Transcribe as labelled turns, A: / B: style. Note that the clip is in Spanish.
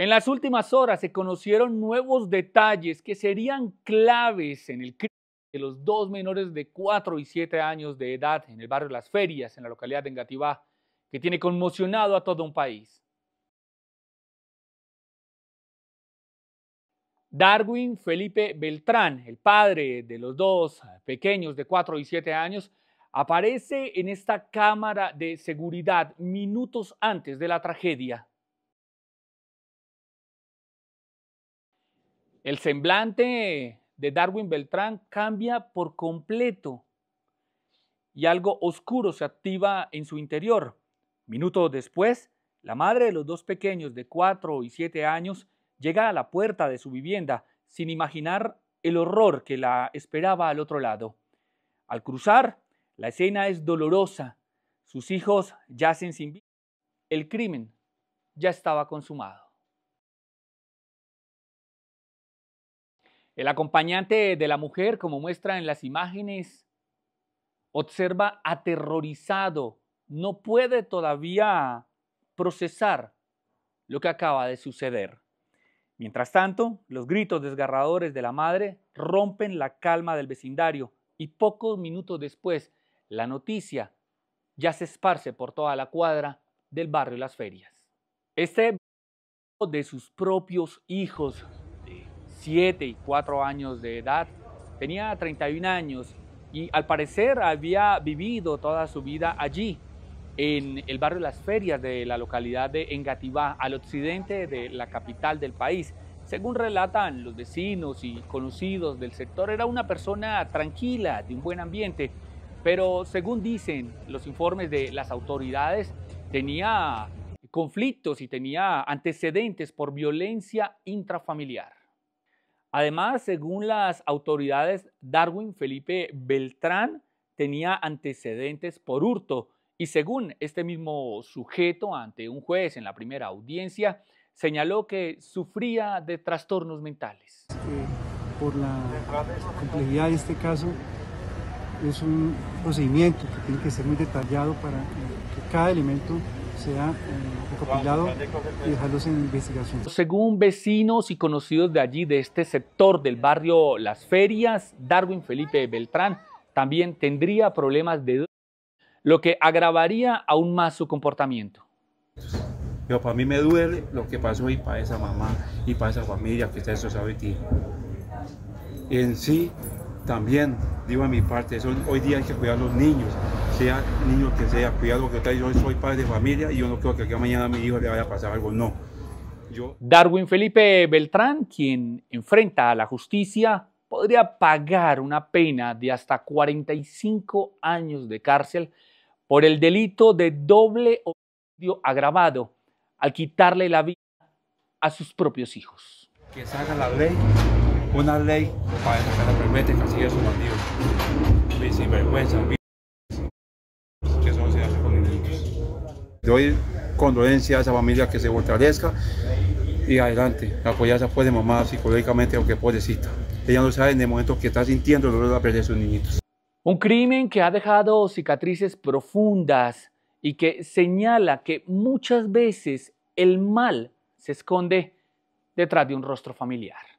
A: En las últimas horas se conocieron nuevos detalles que serían claves en el crimen de los dos menores de 4 y 7 años de edad en el barrio Las Ferias, en la localidad de Engativá, que tiene conmocionado a todo un país. Darwin Felipe Beltrán, el padre de los dos pequeños de 4 y 7 años, aparece en esta cámara de seguridad minutos antes de la tragedia. El semblante de Darwin Beltrán cambia por completo y algo oscuro se activa en su interior. Minutos después, la madre de los dos pequeños de 4 y 7 años llega a la puerta de su vivienda sin imaginar el horror que la esperaba al otro lado. Al cruzar, la escena es dolorosa. Sus hijos yacen sin vida. El crimen ya estaba consumado. El acompañante de la mujer, como muestra en las imágenes, observa aterrorizado, no puede todavía procesar lo que acaba de suceder. Mientras tanto, los gritos desgarradores de la madre rompen la calma del vecindario y pocos minutos después, la noticia ya se esparce por toda la cuadra del barrio Las Ferias. Este de sus propios hijos siete y cuatro años de edad. Tenía 31 años y al parecer había vivido toda su vida allí, en el barrio Las Ferias de la localidad de Engativá, al occidente de la capital del país. Según relatan los vecinos y conocidos del sector, era una persona tranquila, de un buen ambiente, pero según dicen los informes de las autoridades, tenía conflictos y tenía antecedentes por violencia intrafamiliar. Además, según las autoridades, Darwin Felipe Beltrán tenía antecedentes por hurto y según este mismo sujeto ante un juez en la primera audiencia, señaló que sufría de trastornos mentales. por la
B: complejidad de este caso, es un procedimiento que tiene que ser muy detallado para que cada elemento sea eh, recopilado y dejarlos en
A: investigación. Según vecinos y conocidos de allí, de este sector del barrio Las Ferias, Darwin Felipe Beltrán también tendría problemas de lo que agravaría aún más su comportamiento.
B: yo para mí me duele lo que pasó y para esa mamá y para esa familia que está sabe aquí. En sí, también digo a mi parte, hoy día hay que cuidar a los niños, sea niño
A: que sea, cuidado que yo soy padre de familia y yo no creo que mañana a mi hijo le vaya a pasar algo, no. Darwin Felipe Beltrán, quien enfrenta a la justicia, podría pagar una pena de hasta 45 años de cárcel por el delito de doble homicidio agravado al quitarle la vida a sus propios hijos. Que se haga la ley, una ley para que
B: la permite que es su bandido. Sin vergüenza. Doy condolencia a esa familia que se fortalezca y adelante, la pues de mamá psicológicamente, aunque pobrecita. Ella no sabe en el momento que está sintiendo el dolor de perder a sus niñitos.
A: Un crimen que ha dejado cicatrices profundas y que señala que muchas veces el mal se esconde detrás de un rostro familiar.